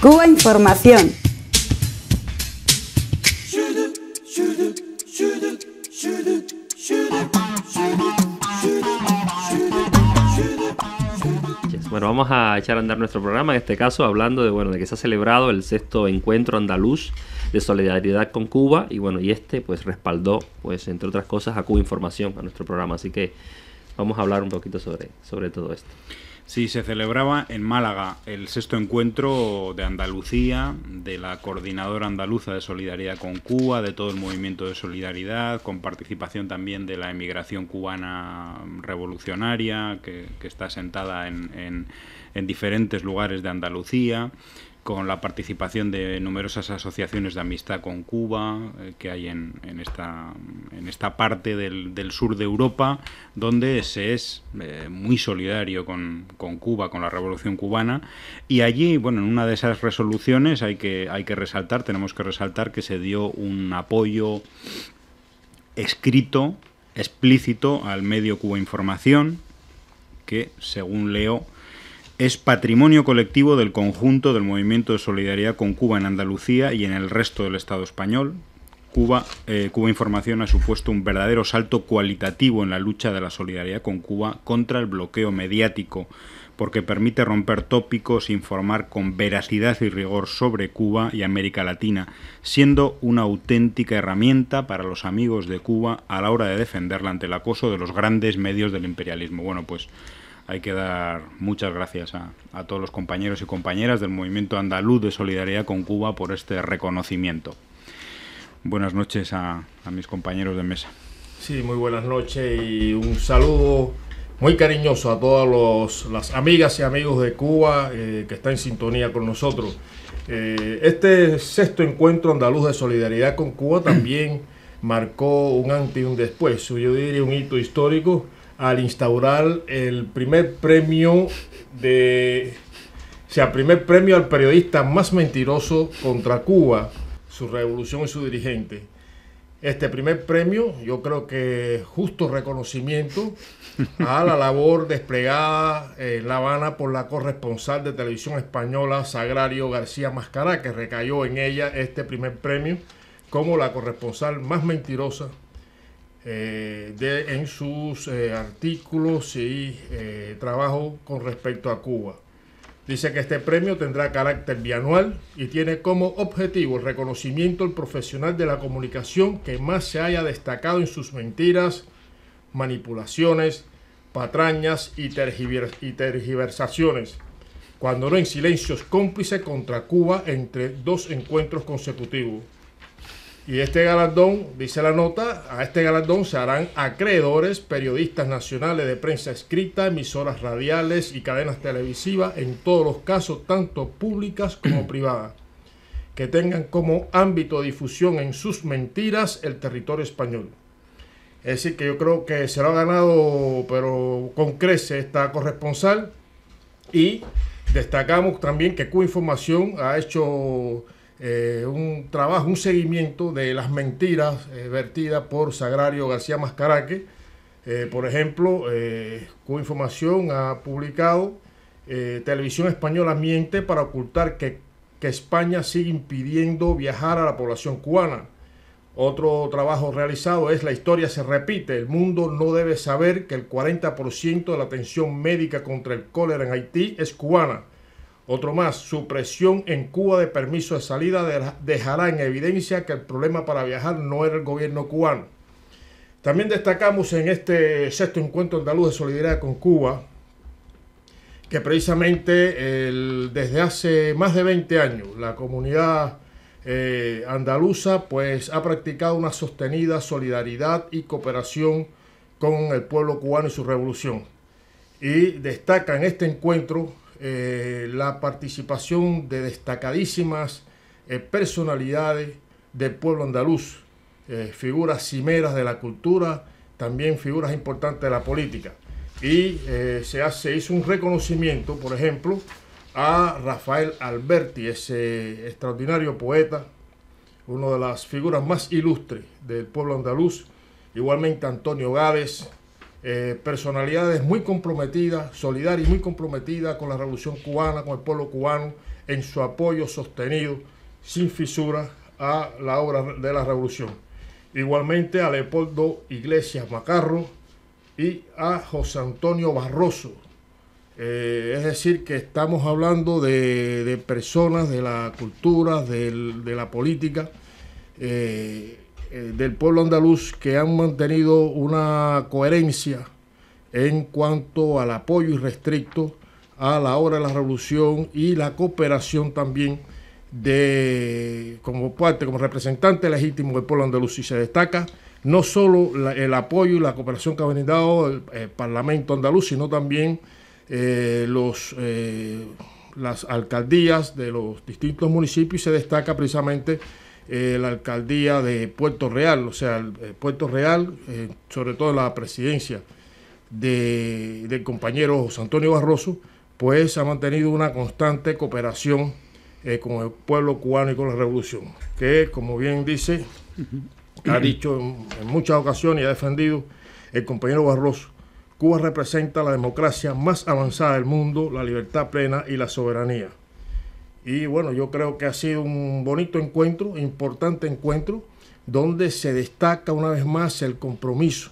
Cuba Información. Bueno, vamos a echar a andar nuestro programa, en este caso hablando de, bueno, de que se ha celebrado el sexto encuentro andaluz de solidaridad con Cuba y bueno, y este pues respaldó, pues entre otras cosas, a Cuba Información, a nuestro programa. Así que vamos a hablar un poquito sobre, sobre todo esto. Sí, se celebraba en Málaga el sexto encuentro de Andalucía, de la Coordinadora Andaluza de Solidaridad con Cuba, de todo el movimiento de solidaridad, con participación también de la emigración cubana revolucionaria, que, está sentada en diferentes lugares de Andalucía con la participación de numerosas asociaciones de amistad con Cuba eh, que hay en, esta, en esta parte del, sur de Europa, donde se es eh, muy solidario con, con, Cuba, con la revolución cubana. Y allí, bueno, en una de esas resoluciones hay que, hay que resaltar, tenemos que resaltar que se dio un apoyo escrito, explícito al medio Cuba Información, que según leo, es patrimonio colectivo del conjunto del movimiento de solidaridad con Cuba en Andalucía y en el resto del Estado español. Cuba, eh, Cuba Información ha supuesto un verdadero salto cualitativo en la lucha de la solidaridad con Cuba contra el bloqueo mediático, porque permite romper tópicos, informar con veracidad y rigor sobre Cuba y América Latina, siendo una auténtica herramienta para los amigos de Cuba a la hora de defenderla ante el acoso de los grandes medios del imperialismo. Bueno, pues hay que dar muchas gracias a, todos los compañeros y compañeras del Movimiento Andaluz de Solidaridad con Cuba por este reconocimiento. Buenas noches a, mis compañeros de mesa. Sí, muy buenas noches y un saludo muy cariñoso a todas las amigas y amigos de Cuba eh, que están en sintonía con nosotros. Eh, este sexto encuentro andaluz de solidaridad con Cuba también marcó un antes y un después, yo diría un hito histórico al instaurar el primer premio de primer premio al periodista más mentiroso contra Cuba, su revolución y su dirigente. Este primer premio, yo creo que justo reconocimiento a la labor desplegada en La Habana por la corresponsal de televisión española Sagrario García Mascará, que recayó en ella este primer premio como la corresponsal más mentirosa eh, de, en sus eh, artículos y eh, trabajo con respecto a Cuba. Dice que este premio tendrá carácter bianual y tiene como objetivo el reconocimiento al profesional de la comunicación que más se haya destacado en sus mentiras, manipulaciones, patrañas y, y tergiversaciones, cuando no en silencios cómplice contra Cuba entre dos encuentros consecutivos. Y este galardón, dice la nota, a este galardón se harán acreedores periodistas nacionales de prensa escrita, emisoras radiales y cadenas televisivas, en todos los casos, tanto públicas como privadas, que tengan como ámbito de difusión en sus mentiras el territorio español. Es decir, que yo creo que se lo ha ganado, pero con crece esta corresponsal. Y destacamos también que Q Información ha hecho eh, un trabajo, un seguimiento de las mentiras eh, vertidas por Sagrario García Mascaraque. Eh, por ejemplo, con información ha publicado Televisión Española miente para ocultar que, que España sigue impidiendo viajar a la población cubana. Otro trabajo realizado es La historia se repite. El mundo no debe saber que el 40% de la atención médica contra el cólera en Haití es cubana. Otro más, su presión en Cuba de permiso de salida dejará en evidencia que el problema para viajar no era el gobierno cubano. También destacamos en este sexto encuentro andaluz de solidaridad con Cuba que precisamente desde hace más de 20 años la comunidad eh, andaluza pues ha practicado una sostenida solidaridad y cooperación con el pueblo cubano y su revolución. Y destaca en este encuentro eh, la participación de destacadísimas eh, personalidades del pueblo andaluz, eh, figuras cimeras de la cultura, también figuras importantes de la política. Y se, hace, hizo un reconocimiento, por ejemplo, a Rafael Alberti, ese extraordinario poeta, una de las figuras más ilustres del pueblo andaluz, igualmente Antonio Gávez, eh, personalidades muy comprometidas, solidarias y muy comprometidas con la revolución cubana, con el pueblo cubano, en su apoyo sostenido, sin fisuras, a la obra de la revolución. Igualmente a Leopoldo Iglesias Macarro y a José Antonio Barroso. Eh, es decir, que estamos hablando de, personas de la cultura, de, la política. Eh, eh, del pueblo andaluz que han mantenido una coherencia en cuanto al apoyo irrestricto a la hora de la revolución y la cooperación también de como parte, como representante legítimo del pueblo andaluz. Y se destaca no solo el apoyo y la cooperación que ha venido el, el eh, Parlamento andaluz, sino también eh, los, las alcaldías de los distintos municipios y se destaca precisamente eh, la alcaldía de Puerto Real, o sea, eh, Puerto Real, eh, sobre todo la presidencia de, del compañero José Antonio Barroso, pues ha mantenido una constante cooperación con el pueblo cubano y con la revolución, que como bien dice, ha dicho en muchas ocasiones y ha defendido el compañero Barroso, Cuba representa la democracia más avanzada del mundo, la libertad plena y la soberanía. Y bueno, yo creo que ha sido un bonito encuentro, importante encuentro, donde se destaca una vez más el compromiso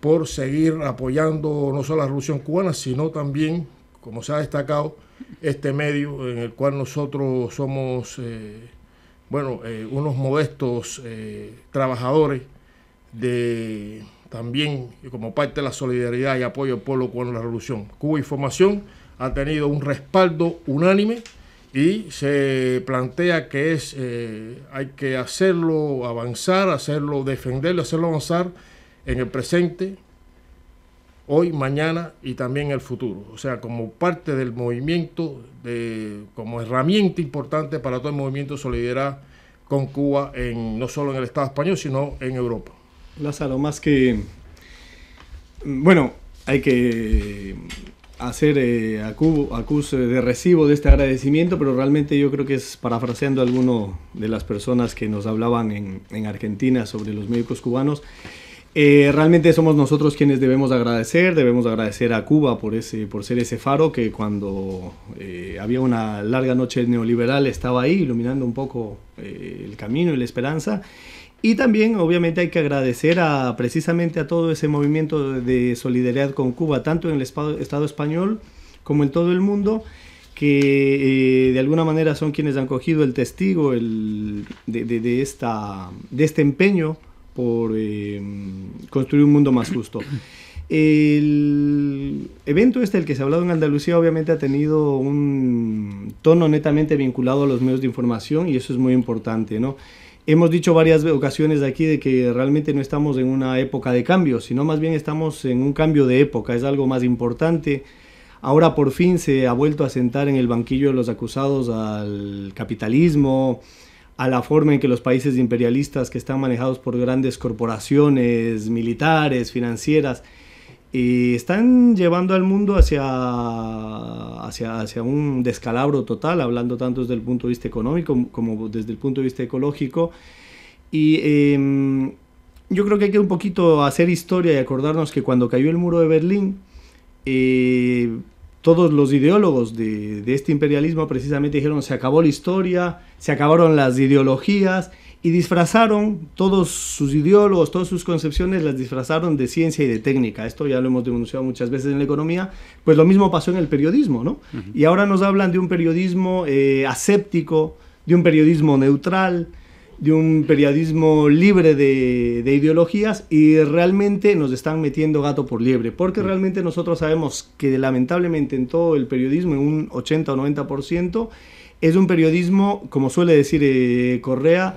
por seguir apoyando no solo la Revolución Cubana, sino también, como se ha destacado, este medio en el cual nosotros somos, eh, bueno, eh, unos modestos eh, trabajadores de también como parte de la solidaridad y apoyo al pueblo cubano la revolución. Cuba Información ha tenido un respaldo unánime y se plantea que es eh, hay que hacerlo avanzar, hacerlo defenderlo, hacerlo avanzar en el presente, hoy, mañana y también en el futuro. O sea, como parte del movimiento, de, como herramienta importante para todo el movimiento solidaridad con Cuba, en, no solo en el Estado español, sino en Europa. Lázaro, más que... Mm, bueno, hay que hacer eh, acus de recibo de este agradecimiento, pero realmente yo creo que es parafraseando a alguno de las personas que nos hablaban en, en Argentina sobre los médicos cubanos. Eh, realmente somos nosotros quienes debemos agradecer, debemos agradecer a Cuba por, ese, por ser ese faro que cuando eh, había una larga noche neoliberal estaba ahí iluminando un poco eh, el camino y la esperanza. Y también, obviamente, hay que agradecer a, precisamente a todo ese movimiento de solidaridad con Cuba, tanto en el Estado español como en todo el mundo, que eh, de alguna manera son quienes han cogido el testigo de, este empeño por eh, construir un mundo más justo. El evento este, el que se ha hablado en Andalucía, obviamente ha tenido un tono netamente vinculado a los medios de información y eso es muy importante, ¿no? Hemos dicho varias ocasiones aquí de que realmente no estamos en una época de cambio, sino más bien estamos en un cambio de época, es algo más importante. Ahora por fin se ha vuelto a sentar en el banquillo de los acusados al capitalismo, a la forma en que los países imperialistas que están manejados por grandes corporaciones militares, financieras, y están llevando al mundo hacia, hacia, un descalabro total, hablando tanto desde el punto de vista económico como desde el punto de vista ecológico. Y em, yo creo que hay que un poquito hacer historia y acordarnos que cuando cayó el muro de Berlín, eh, todos los ideólogos de, de este imperialismo precisamente dijeron se acabó la historia, se acabaron las ideologías, y disfrazaron todos sus ideólogos, todas sus concepciones, las disfrazaron de ciencia y de técnica. Esto ya lo hemos denunciado muchas veces en la economía, pues lo mismo pasó en el periodismo, ¿no? Y ahora nos hablan de un periodismo eh, aséptico, de un periodismo neutral, de un periodismo libre de, ideologías y realmente nos están metiendo gato por liebre, porque realmente nosotros sabemos que lamentablemente en todo el periodismo, en un 80 o 90%, es un periodismo, como suele decir eh, Correa,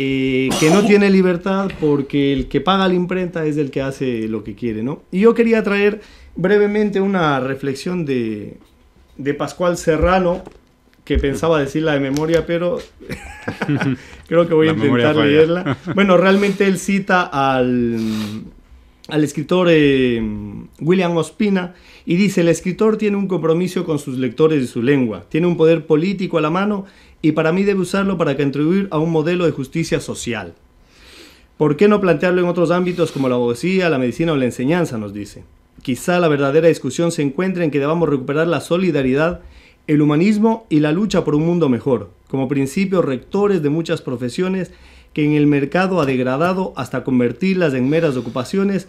eh, que no tiene libertad porque el que paga la imprenta es el que hace lo que quiere, ¿no? Y yo quería traer brevemente una reflexión de, de Pascual Serrano, que pensaba decirla de memoria, pero creo que voy a intentar leerla. Bueno, realmente él cita al al escritor eh, William Ospina y dice, el escritor tiene un compromiso con sus lectores y su lengua, tiene un poder político a la mano y para mí debe usarlo para contribuir a un modelo de justicia social. ¿Por qué no plantearlo en otros ámbitos como la abogacía, la medicina o la enseñanza? nos dice. Quizá la verdadera discusión se encuentre en que debamos recuperar la solidaridad, el humanismo y la lucha por un mundo mejor, como principios rectores de muchas profesiones que en el mercado ha degradado hasta convertirlas en meras ocupaciones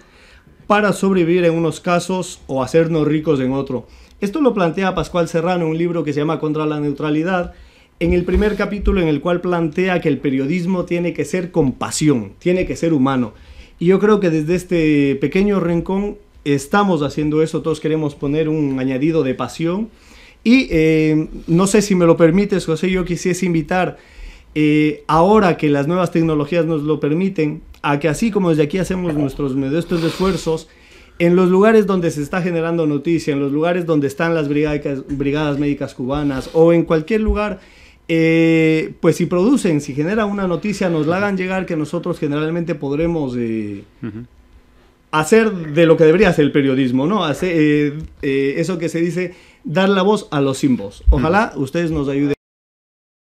para sobrevivir en unos casos o hacernos ricos en otro. Esto lo plantea Pascual Serrano en un libro que se llama Contra la Neutralidad, en el primer capítulo en el cual plantea que el periodismo tiene que ser pasión, tiene que ser humano. Y yo creo que desde este pequeño rincón estamos haciendo eso, todos queremos poner un añadido de pasión. Y eh, no sé si me lo permites, José, yo quisiese invitar, eh, ahora que las nuevas tecnologías nos lo permiten, a que así como desde aquí hacemos nuestros modestos esfuerzos, en los lugares donde se está generando noticia, en los lugares donde están las brigadas, médicas cubanas o en cualquier lugar, eh, pues si producen, si genera una noticia, nos la hagan llegar que nosotros generalmente podremos eh, hacer de lo que debería hacer el periodismo, ¿no? Hacer, eh, eso que se dice, dar la voz a los sin Ojalá ustedes nos ayuden.